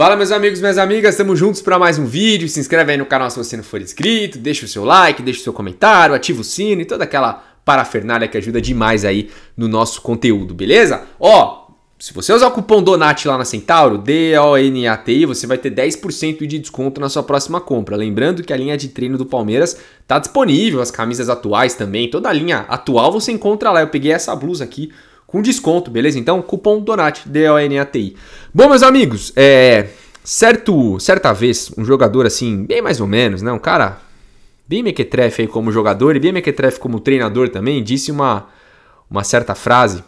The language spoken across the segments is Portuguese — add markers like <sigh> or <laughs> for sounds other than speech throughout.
Fala meus amigos, minhas amigas, estamos juntos para mais um vídeo. Se inscreve aí no canal se você não for inscrito, deixa o seu like, deixa o seu comentário, ativa o sino e toda aquela parafernália que ajuda demais aí no nosso conteúdo, beleza? Ó, se você usar o cupom DONAT lá na Centauro, D-O-N-A-T-I, você vai ter 10% de desconto na sua próxima compra. Lembrando que a linha de treino do Palmeiras está disponível, as camisas atuais também, toda a linha atual você encontra lá. Eu peguei essa blusa aqui com desconto, beleza? Então, cupom DONATI, D-O-N-A-T-I. Bom, meus amigos, é, certo, certa vez, um jogador assim, bem mais ou menos, né? Um cara bem mequetrefe aí como jogador e bem mequetrefe como treinador também, disse uma, uma certa frase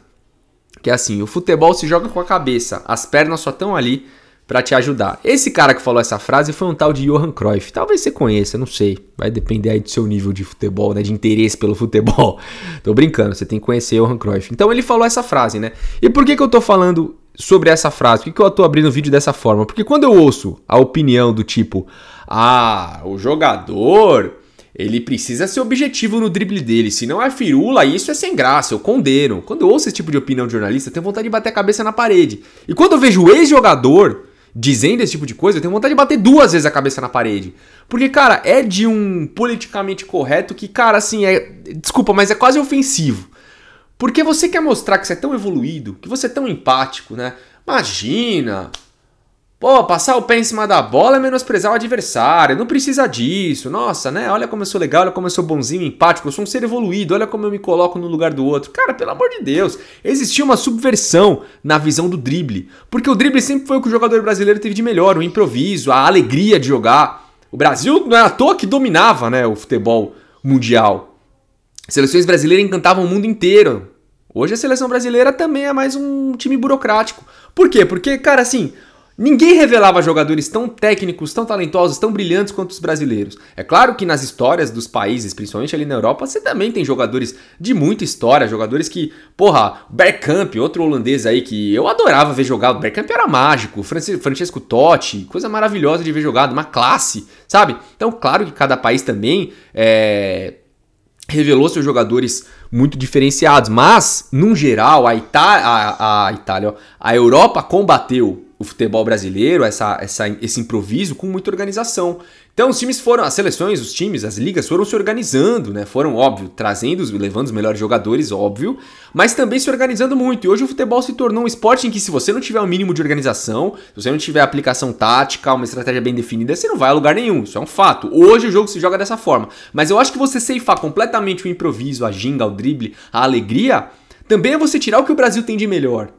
que é assim, o futebol se joga com a cabeça, as pernas só estão ali para te ajudar. Esse cara que falou essa frase foi um tal de Johan Cruyff. Talvez você conheça, não sei. Vai depender aí do seu nível de futebol, né, de interesse pelo futebol. <laughs> tô brincando, você tem que conhecer Johan Cruyff. Então ele falou essa frase, né? E por que que eu tô falando sobre essa frase? Por que, que eu tô abrindo o vídeo dessa forma? Porque quando eu ouço a opinião do tipo: "Ah, o jogador ele precisa ser objetivo no drible dele, se não é firula, isso é sem graça, eu condeno. Quando eu ouço esse tipo de opinião de jornalista, eu tenho vontade de bater a cabeça na parede. E quando eu vejo o ex-jogador dizendo esse tipo de coisa, eu tenho vontade de bater duas vezes a cabeça na parede. Porque, cara, é de um politicamente correto que, cara, assim, é. Desculpa, mas é quase ofensivo. Porque você quer mostrar que você é tão evoluído, que você é tão empático, né? Imagina, Pô, passar o pé em cima da bola é menosprezar o adversário, não precisa disso. Nossa, né? Olha como eu sou legal, olha como eu sou bonzinho, empático, eu sou um ser evoluído, olha como eu me coloco no lugar do outro. Cara, pelo amor de Deus, existia uma subversão na visão do drible. Porque o drible sempre foi o que o jogador brasileiro teve de melhor, o improviso, a alegria de jogar. O Brasil não era à toa que dominava, né, o futebol mundial. As seleções brasileiras encantavam o mundo inteiro. Hoje a seleção brasileira também é mais um time burocrático. Por quê? Porque, cara, assim, Ninguém revelava jogadores tão técnicos, tão talentosos, tão brilhantes quanto os brasileiros. É claro que nas histórias dos países, principalmente ali na Europa, você também tem jogadores de muita história, jogadores que, porra, Bergkamp, outro holandês aí que eu adorava ver jogar, o Bergkamp era mágico, Francesco Totti, coisa maravilhosa de ver jogado, uma classe, sabe? Então, claro que cada país também é, revelou seus jogadores muito diferenciados, mas, num geral, a, Itá a, a Itália, ó, a Europa combateu o futebol brasileiro, essa, essa, esse improviso, com muita organização. Então os times foram, as seleções, os times, as ligas foram se organizando, né? Foram, óbvio, trazendo, levando os melhores jogadores, óbvio, mas também se organizando muito. E hoje o futebol se tornou um esporte em que se você não tiver o um mínimo de organização, se você não tiver aplicação tática, uma estratégia bem definida, você não vai a lugar nenhum. Isso é um fato. Hoje o jogo se joga dessa forma. Mas eu acho que você ceifar completamente o improviso, a ginga, o drible, a alegria, também é você tirar o que o Brasil tem de melhor.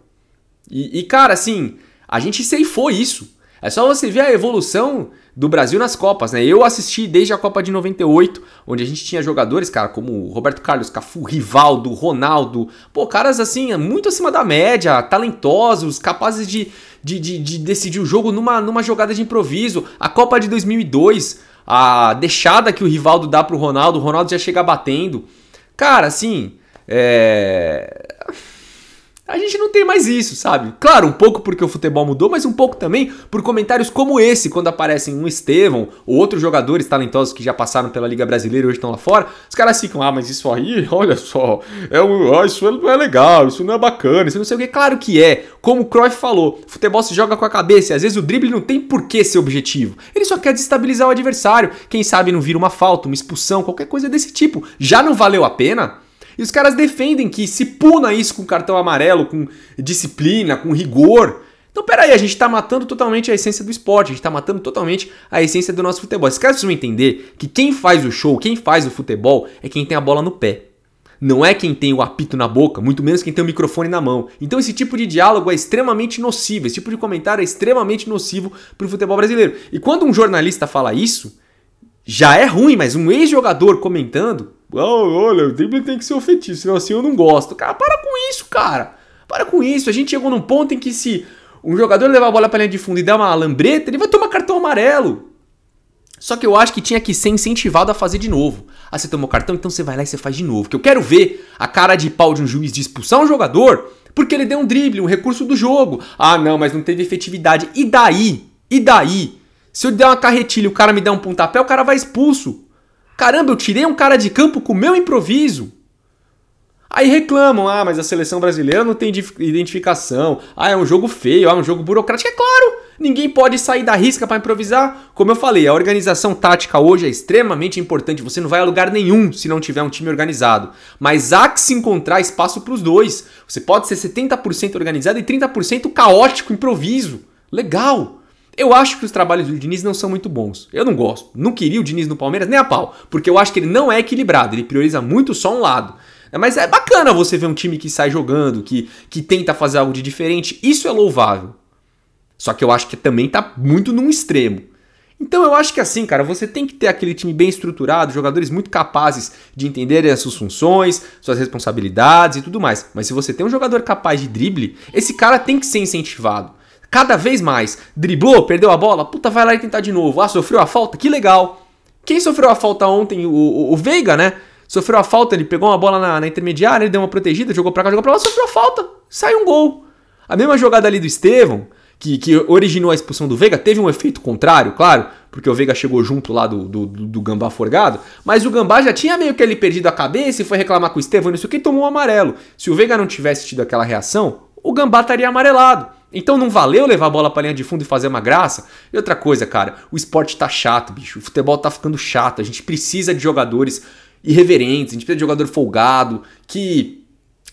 e, e cara, assim, a gente ceifou isso. É só você ver a evolução do Brasil nas Copas, né? Eu assisti desde a Copa de 98, onde a gente tinha jogadores, cara, como Roberto Carlos, Cafu, Rivaldo, Ronaldo, pô, caras assim, muito acima da média, talentosos, capazes de, de, de, de decidir o jogo numa, numa jogada de improviso. A Copa de 2002, a deixada que o Rivaldo dá pro Ronaldo, o Ronaldo já chega batendo. Cara, assim, é. A gente não tem mais isso, sabe? Claro, um pouco porque o futebol mudou, mas um pouco também por comentários como esse, quando aparecem um Estevão ou outros jogadores talentosos que já passaram pela Liga Brasileira e hoje estão lá fora. Os caras ficam, ah, mas isso aí, <laughs> olha só, é um, ah, isso não é legal, isso não é bacana, isso não sei o que. Claro que é. Como o Cruyff falou, futebol se joga com a cabeça e às vezes o drible não tem por que ser objetivo. Ele só quer desestabilizar o adversário. Quem sabe não vira uma falta, uma expulsão, qualquer coisa desse tipo. Já não valeu a pena? E os caras defendem que se puna isso com cartão amarelo, com disciplina, com rigor. Então, peraí, a gente está matando totalmente a essência do esporte, a gente está matando totalmente a essência do nosso futebol. Esses caras precisam entender que quem faz o show, quem faz o futebol, é quem tem a bola no pé. Não é quem tem o apito na boca, muito menos quem tem o microfone na mão. Então, esse tipo de diálogo é extremamente nocivo, esse tipo de comentário é extremamente nocivo para o futebol brasileiro. E quando um jornalista fala isso, já é ruim, mas um ex-jogador comentando, Oh, olha, o drible tem que ser ofetivo, senão assim eu não gosto. Cara, para com isso, cara. Para com isso. A gente chegou num ponto em que se um jogador levar a bola pra linha de fundo e dar uma lambreta, ele vai tomar cartão amarelo. Só que eu acho que tinha que ser incentivado a fazer de novo. Ah, você tomou cartão, então você vai lá e você faz de novo. Que eu quero ver a cara de pau de um juiz de expulsar um jogador porque ele deu um drible, um recurso do jogo. Ah, não, mas não teve efetividade. E daí? E daí? Se eu der uma carretilha e o cara me der um pontapé, o cara vai expulso. Caramba, eu tirei um cara de campo com o meu improviso. Aí reclamam, ah, mas a seleção brasileira não tem identificação, ah, é um jogo feio, ah, é um jogo burocrático. É claro, ninguém pode sair da risca para improvisar. Como eu falei, a organização tática hoje é extremamente importante, você não vai a lugar nenhum se não tiver um time organizado. Mas há que se encontrar espaço para os dois. Você pode ser 70% organizado e 30% caótico, improviso. Legal! Eu acho que os trabalhos do Diniz não são muito bons. Eu não gosto. Não queria o Diniz no Palmeiras nem a pau, porque eu acho que ele não é equilibrado, ele prioriza muito só um lado. Mas é bacana você ver um time que sai jogando, que, que tenta fazer algo de diferente. Isso é louvável. Só que eu acho que também tá muito num extremo. Então eu acho que assim, cara, você tem que ter aquele time bem estruturado, jogadores muito capazes de entenderem as suas funções, suas responsabilidades e tudo mais. Mas se você tem um jogador capaz de drible, esse cara tem que ser incentivado cada vez mais. Driblou, perdeu a bola, puta, vai lá e tentar de novo. Ah, sofreu a falta, que legal. Quem sofreu a falta ontem? O, o, o Veiga, né? Sofreu a falta, ele pegou uma bola na, na intermediária, ele deu uma protegida, jogou pra cá, jogou pra lá, sofreu a falta, saiu um gol. A mesma jogada ali do Estevam, que, que, originou a expulsão do Veiga, teve um efeito contrário, claro, porque o Veiga chegou junto lá do, do, do, Gambá forgado, mas o Gambá já tinha meio que ele perdido a cabeça e foi reclamar com o Estevam e não sei o que, tomou um amarelo. Se o Veiga não tivesse tido aquela reação, o Gambá estaria amarelado. Então não valeu levar a bola pra linha de fundo e fazer uma graça? E outra coisa, cara, o esporte tá chato, bicho. O futebol tá ficando chato. A gente precisa de jogadores irreverentes, a gente precisa de jogador folgado, que,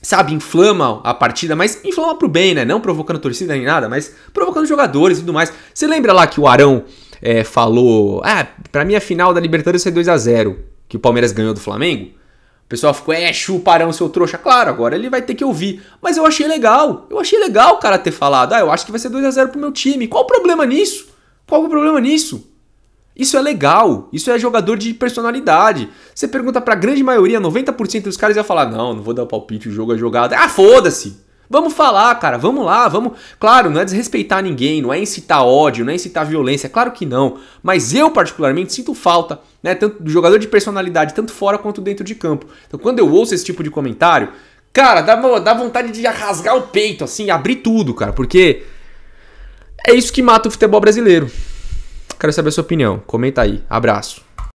sabe, inflama a partida, mas inflama pro bem, né? Não provocando torcida nem nada, mas provocando jogadores e tudo mais. Você lembra lá que o Arão é, falou: Ah, pra mim a final da Libertadores foi 2 a 0 que o Palmeiras ganhou do Flamengo? pessoal ficou, é, chuparão, seu trouxa. Claro, agora ele vai ter que ouvir. Mas eu achei legal. Eu achei legal o cara ter falado. Ah, eu acho que vai ser 2 a 0 pro meu time. Qual o problema nisso? Qual o problema nisso? Isso é legal. Isso é jogador de personalidade. Você pergunta pra grande maioria, 90% dos caras vai falar: não, não vou dar o palpite, o jogo é jogado. Ah, foda-se! Vamos falar, cara, vamos lá, vamos. Claro, não é desrespeitar ninguém, não é incitar ódio, não é incitar violência, é claro que não. Mas eu, particularmente, sinto falta, né? Tanto do jogador de personalidade, tanto fora quanto dentro de campo. Então, quando eu ouço esse tipo de comentário, cara, dá, dá vontade de rasgar o peito, assim, abrir tudo, cara, porque é isso que mata o futebol brasileiro. Quero saber a sua opinião. Comenta aí. Abraço.